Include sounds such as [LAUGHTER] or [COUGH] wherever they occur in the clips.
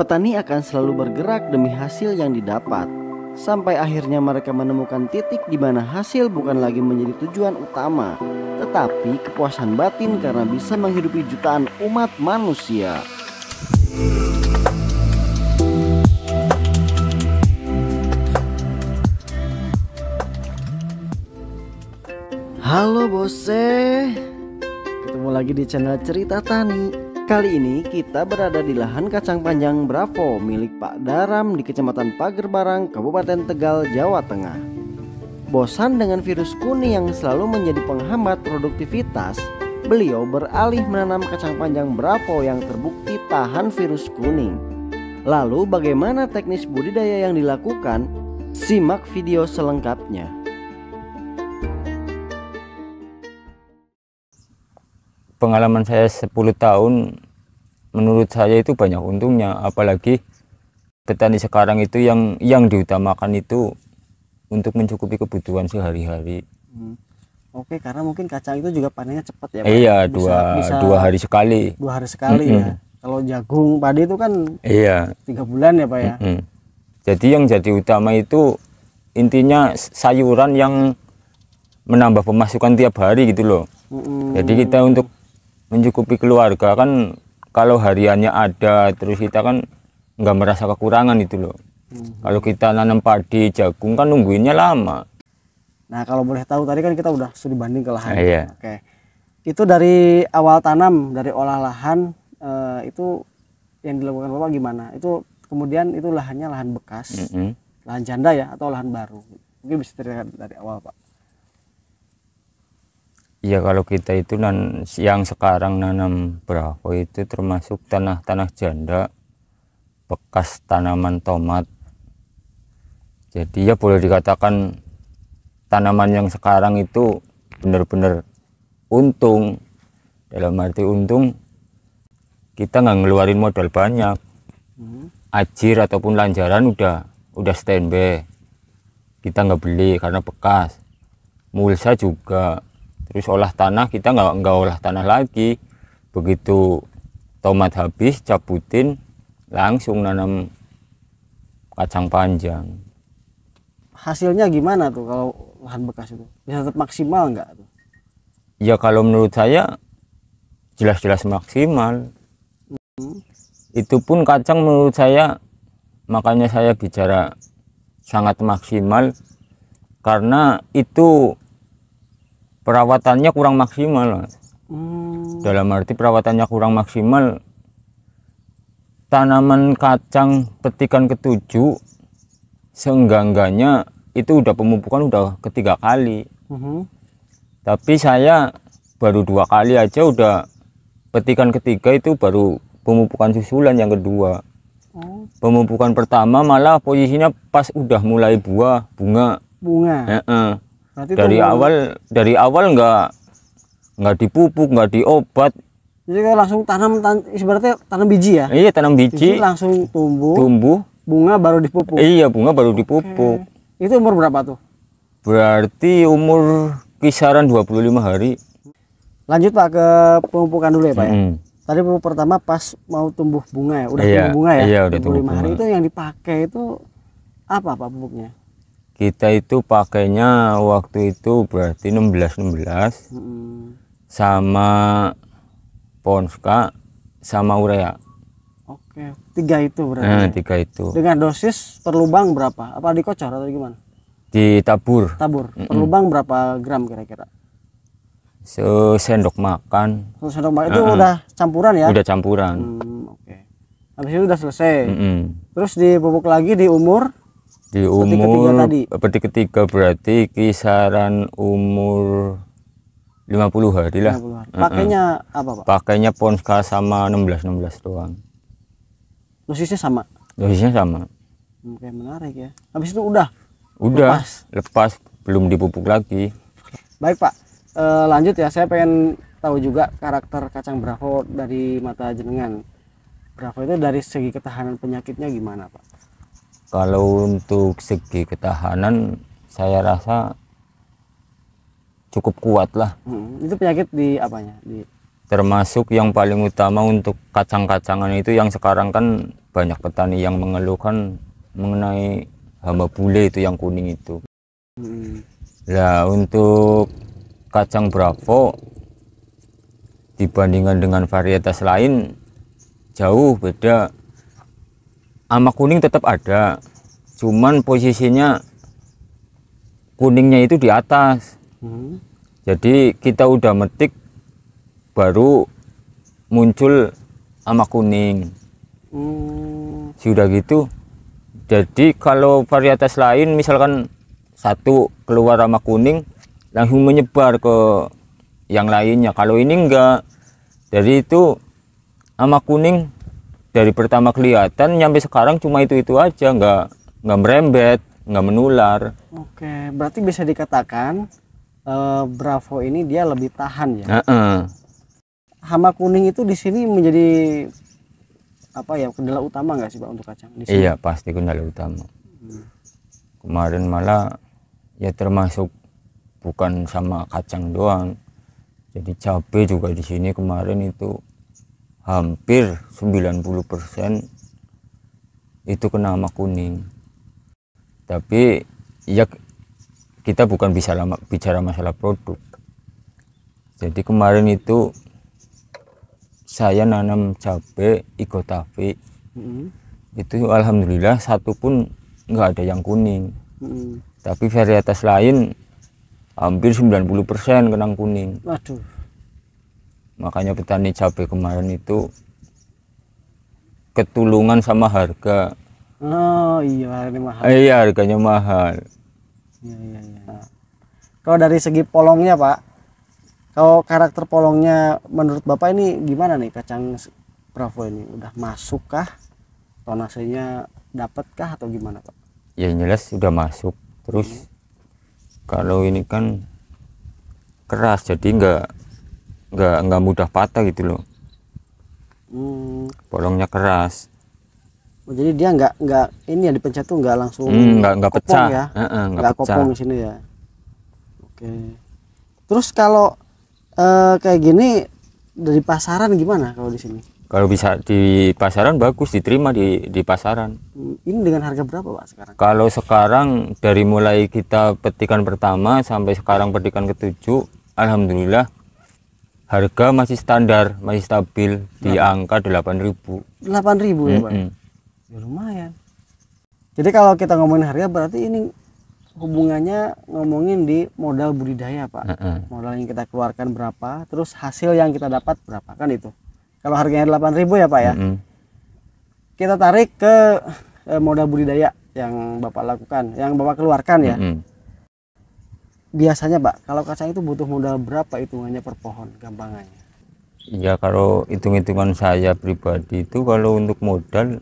Petani akan selalu bergerak demi hasil yang didapat, sampai akhirnya mereka menemukan titik di mana hasil bukan lagi menjadi tujuan utama, tetapi kepuasan batin karena bisa menghidupi jutaan umat manusia. Halo Bose, ketemu lagi di channel Cerita Tani Kali ini kita berada di lahan kacang panjang Bravo milik Pak Daram di Kecamatan Pagerbarang, Kabupaten Tegal, Jawa Tengah. Bosan dengan virus kuning yang selalu menjadi penghambat produktivitas, beliau beralih menanam kacang panjang Bravo yang terbukti tahan virus kuning. Lalu bagaimana teknis budidaya yang dilakukan? Simak video selengkapnya. pengalaman saya 10 tahun menurut saya itu banyak untungnya apalagi petani sekarang itu yang yang diutamakan itu untuk mencukupi kebutuhan sehari-hari. Hmm. Oke, karena mungkin kacang itu juga panennya cepat ya. Pak? Iya, bisa, dua bisa dua hari sekali. Dua hari sekali mm -hmm. ya. Kalau jagung padi itu kan iya tiga bulan ya pak ya. Mm -hmm. Jadi yang jadi utama itu intinya sayuran yang menambah pemasukan tiap hari gitu loh. Mm -hmm. Jadi kita untuk mencukupi keluarga kan kalau hariannya ada terus kita kan nggak merasa kekurangan itu loh hmm. kalau kita nanam padi jagung kan nungguinnya lama nah kalau boleh tahu tadi kan kita udah sudah banding ke lahan nah, iya. oke itu dari awal tanam dari olah lahan eh, itu yang dilakukan bapak gimana itu kemudian itu lahannya lahan bekas mm -hmm. lahan janda ya atau lahan baru mungkin bisa terlihat dari awal pak Iya kalau kita itu nan yang sekarang nanam berapa itu termasuk tanah-tanah janda bekas tanaman tomat. Jadi ya boleh dikatakan tanaman yang sekarang itu benar-benar untung. Dalam arti untung kita nggak ngeluarin modal banyak. Hmm. Ajir ataupun lanjaran udah udah standby. Kita nggak beli karena bekas. Mulsa juga terus olah tanah kita nggak nggak olah tanah lagi begitu tomat habis cabutin langsung nanam kacang panjang hasilnya gimana tuh kalau lahan bekas itu bisa tetap maksimal nggak tuh ya kalau menurut saya jelas-jelas maksimal hmm. itu pun kacang menurut saya makanya saya bicara sangat maksimal karena itu perawatannya kurang maksimal hmm. dalam arti perawatannya kurang maksimal tanaman kacang petikan ketujuh seenggak-enggaknya itu udah pemupukan udah ketiga kali hmm. tapi saya baru dua kali aja udah petikan ketiga itu baru pemupukan susulan yang kedua hmm. pemupukan pertama malah posisinya pas udah mulai buah bunga bunga e -e. Berarti dari tumbuh. awal dari awal nggak nggak dipupuk nggak diobat jadi langsung tanam tan sebenarnya tanam biji ya iya tanam biji, biji langsung tumbuh tumbuh bunga baru dipupuk iya bunga baru okay. dipupuk itu umur berapa tuh berarti umur kisaran 25 hari lanjut pak ke pemupukan dulu ya pak -hmm. ya tadi pupuk pertama pas mau tumbuh bunga ya udah iya, tumbuh bunga ya iya, udah tumbuh bunga. itu yang dipakai itu apa pak pupuknya kita itu pakainya waktu itu berarti 16 16 hmm. sama Ponska sama urea. Oke, tiga itu berarti. Nah, ya? tiga itu. Dengan dosis per lubang berapa? Apa dikocor atau gimana? Ditabur. Tabur. Mm -mm. Per lubang berapa gram kira-kira? Se sendok makan. Se Sendok makan itu uh -uh. udah campuran ya? Udah campuran. Hmm, Oke. Okay. Habis itu udah selesai. Mm -mm. Terus dipupuk lagi di umur di umur ketiga, tadi. peti ketiga berarti kisaran umur 50 hari lah. Pakainya mm apa, Pak? Pakainya Ponska sama 16 16 doang. Dosisnya sama. Dosisnya sama. Oke, menarik ya. Habis itu udah. Udah. Lepas, lepas belum dipupuk lagi. Baik, Pak. E, lanjut ya. Saya pengen tahu juga karakter kacang Bravo dari mata jenengan. Bravo itu dari segi ketahanan penyakitnya gimana, Pak? kalau untuk segi ketahanan saya rasa cukup kuat lah hmm, itu penyakit di apanya di termasuk yang paling utama untuk kacang-kacangan itu yang sekarang kan banyak petani yang mengeluhkan mengenai hama bule itu yang kuning itu hmm. nah untuk kacang bravo dibandingkan dengan varietas lain jauh beda sama kuning tetap ada cuman posisinya kuningnya itu di atas hmm. jadi kita udah metik baru muncul sama kuning hmm. sudah gitu jadi kalau varietas lain misalkan satu keluar sama kuning langsung menyebar ke yang lainnya kalau ini enggak dari itu sama kuning dari pertama kelihatan nyampe sekarang cuma itu itu aja nggak nggak merembet nggak menular oke berarti bisa dikatakan uh, Bravo ini dia lebih tahan ya uh -uh. hama kuning itu di sini menjadi apa ya kendala utama nggak sih pak untuk kacang di sini? iya pasti kendala utama hmm. kemarin malah ya termasuk bukan sama kacang doang jadi cabai juga di sini kemarin itu hampir 90% itu kena hama kuning tapi ya kita bukan bisa lama, bicara masalah produk jadi kemarin itu saya nanam cabai igotafi mm -hmm. itu alhamdulillah satu pun nggak ada yang kuning mm -hmm. tapi varietas lain hampir 90% kenang kuning Aduh makanya petani cabai kemarin itu ketulungan sama harga oh iya harganya mahal eh, iya harganya mahal iya iya iya kalau dari segi polongnya pak kalau karakter polongnya menurut bapak ini gimana nih kacang Bravo ini udah masuk kah tonasenya dapat kah atau gimana pak ya jelas sudah masuk terus hmm. kalau ini kan keras jadi enggak nggak nggak mudah patah gitu loh hmm. bolongnya keras oh, jadi dia nggak nggak ini yang dipencet tuh nggak langsung hmm, nggak nggak pecah ya uh -uh, nggak, nggak pecah. kopong di sini ya oke terus kalau uh, kayak gini dari pasaran gimana kalau di sini kalau bisa di pasaran bagus diterima di di pasaran hmm, ini dengan harga berapa pak sekarang kalau sekarang dari mulai kita petikan pertama sampai sekarang petikan ketujuh alhamdulillah harga masih standar, masih stabil di angka 8.000. 8.000 ya, Pak. Ya lumayan. Jadi kalau kita ngomongin harga berarti ini hubungannya ngomongin di modal budidaya, Pak. Mm -hmm. Modal yang kita keluarkan berapa, terus hasil yang kita dapat berapa kan itu. Kalau harganya 8.000 ya, Pak ya. Mm -hmm. Kita tarik ke eh, modal budidaya yang Bapak lakukan, yang Bapak keluarkan ya. Mm -hmm biasanya pak kalau kacang itu butuh modal berapa hitungannya per pohon gampangannya ya kalau hitung-hitungan saya pribadi itu kalau untuk modal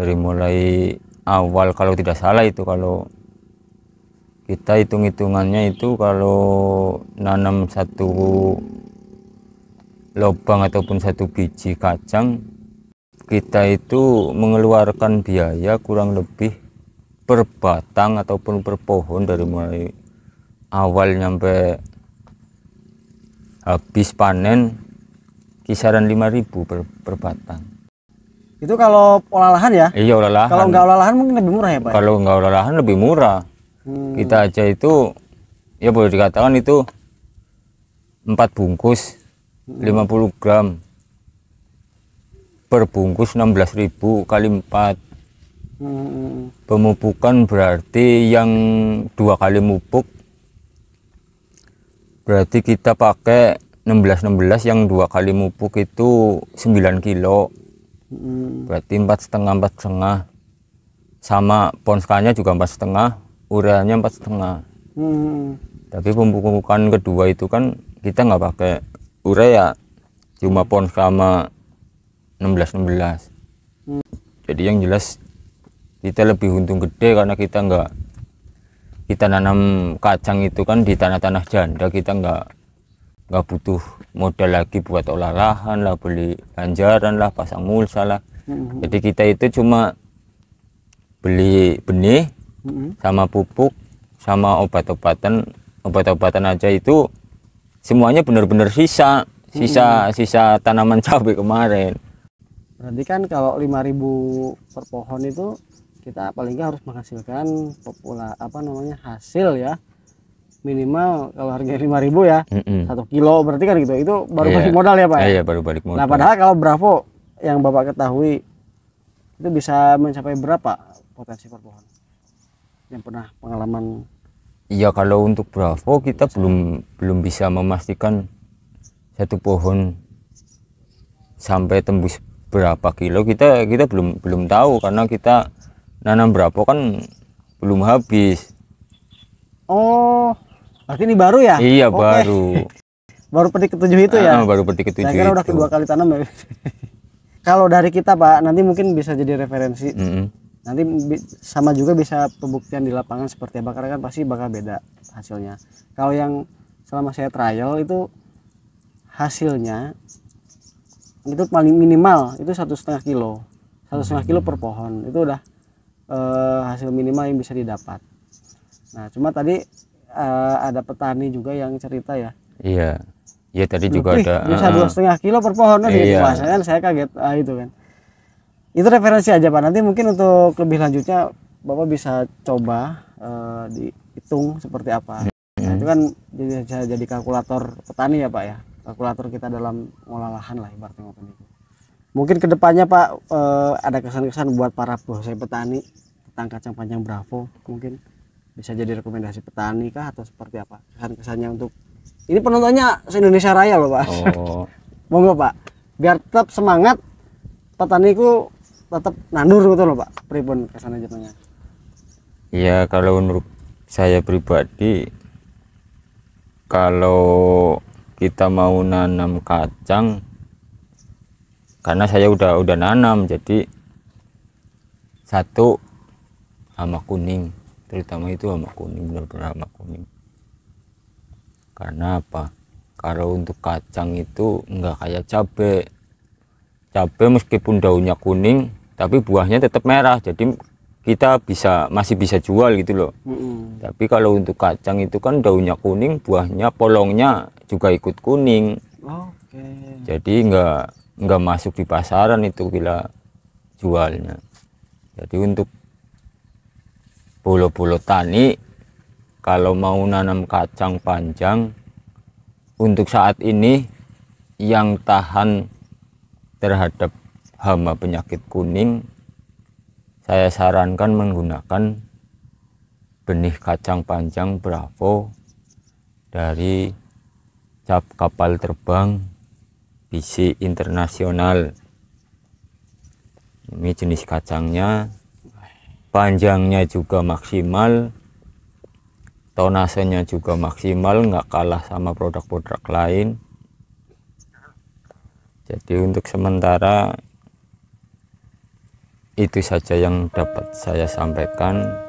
dari mulai awal kalau tidak salah itu kalau kita hitung-hitungannya itu kalau nanam satu lubang ataupun satu biji kacang kita itu mengeluarkan biaya kurang lebih per batang ataupun per pohon dari mulai awal nyampe habis panen kisaran 5000 per, per batang itu kalau olah lahan ya iya olah lahan. kalau nggak olah lahan mungkin lebih murah ya pak kalau nggak olah lahan lebih murah hmm. kita aja itu ya boleh dikatakan itu empat bungkus hmm. 50 gram per bungkus 16.000 kali empat hmm, hmm, hmm. pemupukan berarti yang dua kali mupuk berarti kita pakai 16-16 yang dua kali mupuk itu 9 kilo hmm. berarti empat setengah empat setengah sama ponskanya juga empat setengah ureanya empat setengah hmm. tapi pemupukan kedua itu kan kita nggak pakai urea ya. cuma pon sama 16-16 hmm. jadi yang jelas kita lebih untung gede karena kita nggak kita nanam kacang itu kan di tanah-tanah janda kita nggak nggak butuh modal lagi buat olah lahan lah beli ganjaran lah pasang mulsa lah mm-hmm. jadi kita itu cuma beli benih mm-hmm. sama pupuk sama obat-obatan obat-obatan aja itu semuanya benar-benar sisa sisa mm-hmm. sisa tanaman [LAUGHS] cabai kemarin berarti kan kalau 5000 per pohon itu kita paling nggak harus menghasilkan popula apa namanya hasil ya minimal kalau harganya lima ribu ya satu mm -mm. kilo berarti kan gitu itu baru yeah. balik modal ya pak yeah, ya iya, baru balik modal nah padahal kalau bravo yang bapak ketahui itu bisa mencapai berapa potensi perpohon yang pernah pengalaman Iya kalau untuk Bravo kita bisa. belum belum bisa memastikan satu pohon sampai tembus berapa kilo kita kita belum belum tahu karena kita nanam berapa kan belum habis oh berarti ini baru ya iya okay. baru [LAUGHS] baru petik ketujuh itu ya ah, baru petik ketujuh saya kira itu. udah kedua kali tanam ya [LAUGHS] kalau dari kita pak nanti mungkin bisa jadi referensi mm -hmm. nanti sama juga bisa pembuktian di lapangan seperti apa karena kan pasti bakal beda hasilnya kalau yang selama saya trial itu hasilnya itu paling minimal itu satu setengah kilo satu setengah kilo per pohon itu udah eh, hasil minimal yang bisa didapat. Nah, cuma tadi eh, ada petani juga yang cerita ya. Iya. Iya tadi juga ada. Bisa dua setengah kilo per pohon kan? Iya. kan saya kaget ah, itu kan. Itu referensi aja pak. Nanti mungkin untuk lebih lanjutnya bapak bisa coba uh, dihitung seperti apa. Nah, itu kan jadi jadi kalkulator petani ya pak ya kalkulator kita dalam mengolah lahan lah ibaratnya itu mungkin kedepannya Pak eh, ada kesan-kesan buat para bosai petani tentang kacang panjang Bravo mungkin bisa jadi rekomendasi petani kah atau seperti apa kesan-kesannya untuk ini penontonnya se Indonesia Raya loh Pak oh. [LAUGHS] monggo Pak biar tetap semangat petaniku tetap nandur gitu loh Pak pribun kesan jatuhnya ya kalau menurut saya pribadi kalau kita mau nanam kacang karena saya udah udah nanam jadi satu hama kuning terutama itu hama kuning benar-benar hama kuning karena apa kalau untuk kacang itu enggak kayak cabai cabai meskipun daunnya kuning tapi buahnya tetap merah jadi kita bisa masih bisa jual gitu loh mm -hmm. tapi kalau untuk kacang itu kan daunnya kuning buahnya polongnya juga ikut kuning okay. jadi enggak nggak masuk di pasaran itu bila jualnya jadi untuk bolo-bolo tani kalau mau nanam kacang panjang untuk saat ini yang tahan terhadap hama penyakit kuning saya sarankan menggunakan benih kacang panjang Bravo dari cap kapal terbang PC internasional ini jenis kacangnya panjangnya juga maksimal tonasenya juga maksimal nggak kalah sama produk-produk lain jadi untuk sementara itu saja yang dapat saya sampaikan